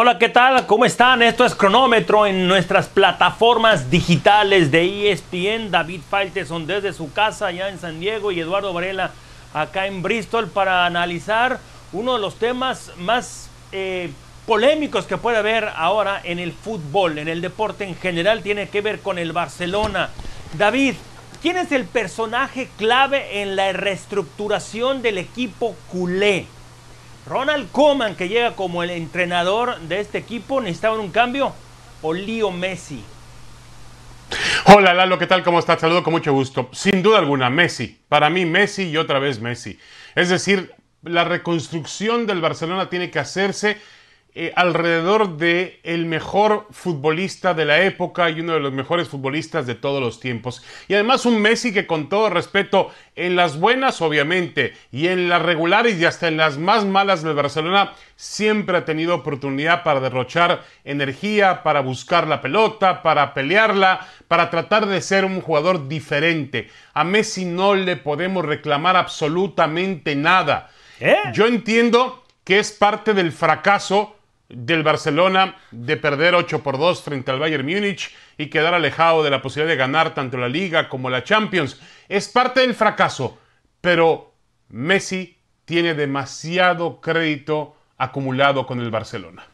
Hola, ¿qué tal? ¿Cómo están? Esto es Cronómetro en nuestras plataformas digitales de ESPN. David Falteson desde su casa allá en San Diego y Eduardo Varela acá en Bristol para analizar uno de los temas más eh, polémicos que puede haber ahora en el fútbol, en el deporte en general, tiene que ver con el Barcelona. David, ¿quién es el personaje clave en la reestructuración del equipo culé? Ronald Koeman, que llega como el entrenador de este equipo, necesitaba un cambio, o Leo Messi. Hola Lalo, ¿qué tal? ¿Cómo estás? Saludo con mucho gusto. Sin duda alguna, Messi. Para mí, Messi y otra vez Messi. Es decir, la reconstrucción del Barcelona tiene que hacerse eh, alrededor de el mejor futbolista de la época y uno de los mejores futbolistas de todos los tiempos. Y además un Messi que con todo respeto, en las buenas obviamente y en las regulares y hasta en las más malas del Barcelona, siempre ha tenido oportunidad para derrochar energía, para buscar la pelota, para pelearla, para tratar de ser un jugador diferente. A Messi no le podemos reclamar absolutamente nada. ¿Eh? Yo entiendo que es parte del fracaso del Barcelona de perder 8 por 2 frente al Bayern Múnich y quedar alejado de la posibilidad de ganar tanto la Liga como la Champions. Es parte del fracaso, pero Messi tiene demasiado crédito acumulado con el Barcelona.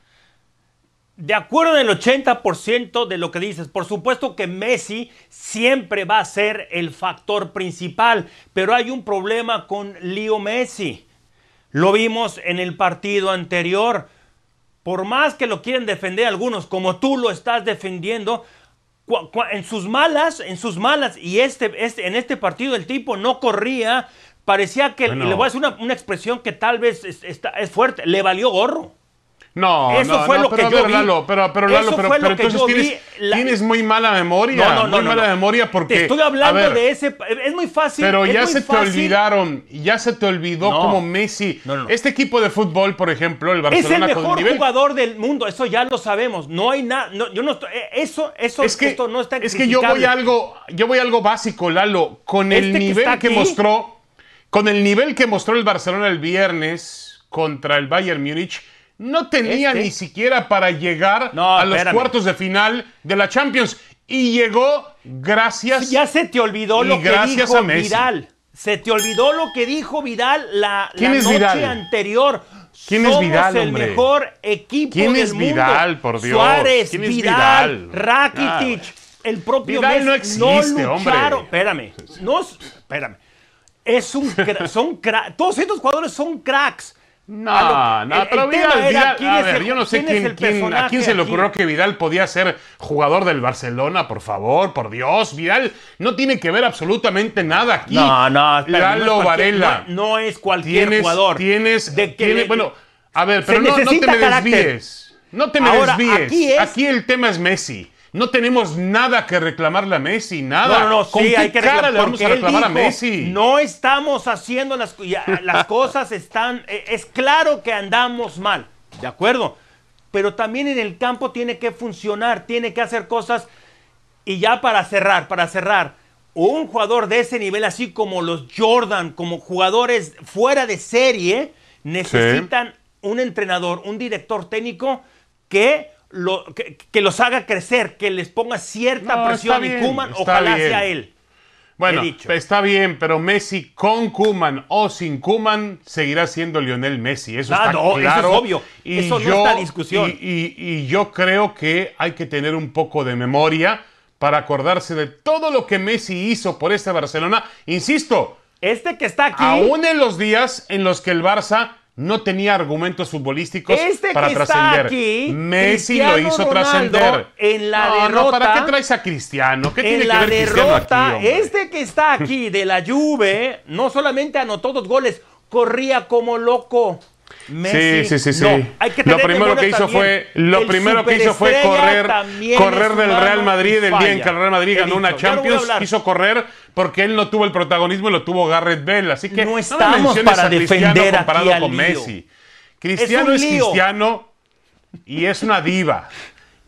De acuerdo en el 80% de lo que dices, por supuesto que Messi siempre va a ser el factor principal, pero hay un problema con Leo Messi. Lo vimos en el partido anterior por más que lo quieren defender algunos, como tú lo estás defendiendo, en sus malas, en sus malas, y este, este, en este partido el tipo no corría, parecía que, le voy a hacer una, expresión que tal vez es fuerte, le valió gorro. No, eso fue lo que yo Lalo, pero, Lalo, pero, entonces tienes, tienes, muy mala memoria. No, no, no mala memoria porque. estoy hablando de ese. Es muy fácil. Pero ya se te olvidaron, ya se te olvidó como Messi. Este equipo de fútbol, por ejemplo, el Barcelona. Es el mejor jugador del mundo, eso ya lo sabemos. No hay nada. yo no eh, eso, eso es que, esto no está Es que yo voy a algo, yo voy algo básico, Lalo. Con el este nivel que, que mostró. Con el nivel que mostró el Barcelona el viernes contra el Bayern Múnich no tenía este. ni siquiera para llegar a los cuartos de final de la Champions. Y llegó gracias. Ya se te olvidó lo que dijo a Vidal. Se te olvidó lo que dijo Vidal la, noche anterior. ¿Quién Somos es Vidal, el mejor equipo ¿Quién es Vidal, por Dios? Suárez, ¿Quién Vidal, Rakitic, el propio Vidal Messi, no existe, hombre. Espérame, no, espérame. Es un, son todos estos jugadores son cracks no, ah, no, pero Vidal, a ver, yo no sé quién, a quién se le ocurrió que Vidal podía ser jugador del Barcelona, por favor, por Dios, Vidal no tiene que ver absolutamente nada aquí. No, no, Lalo no Varela. No, es cualquier jugador. Tienes, de que bueno, a ver, pero no, no, te me desvíes. No te me desvíes. aquí el tema es Messi. No tenemos nada que reclamarle a Messi, nada. No, no, no sí, hay que reclamarle a Messi? No estamos haciendo las, las cosas, están. E, es claro que andamos mal, ¿de acuerdo? Pero también en el campo tiene que funcionar, tiene que hacer cosas. Y ya para cerrar, para cerrar, un jugador de ese nivel, así como los Jordan, como jugadores fuera de serie, necesitan un entrenador, un director técnico que que, los haga crecer, que les ponga cierta presión a y Kuman ojalá sea él. Bueno, está bien, pero Messi con Kuman o sin Kuman seguirá siendo Lionel Messi. Eso ah, está claro. es obvio. eso yo, no está discusión. Y, yo creo que hay que tener un poco de memoria para acordarse de todo lo que Messi hizo por este Barcelona. Insisto. Este que está aquí. Aún en los días en los que el Barça no tenía argumentos futbolísticos este para trascender. Messi lo hizo trascender. En la derrota. ¿Para qué traes a Cristiano? ¿Qué en la derrota, este que está aquí de la Juve no solamente anotó dos goles, corría como loco. Sí, sí, sí, lo primero que hizo fue lo primero que hizo fue correr correr del Real Madrid el día en que el Real Madrid ganó una Champions, quiso correr porque él no tuvo el protagonismo y lo tuvo Garrett Bell, así que no estamos para defender comparado aquí al con lío. Messi. Cristiano es, es Cristiano y es una diva.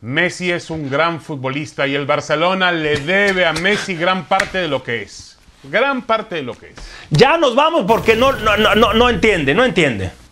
Messi es un gran futbolista y el Barcelona le debe a Messi gran parte de lo que es. Gran parte de lo que es. Ya nos vamos porque no, no, no, no entiende, no entiende.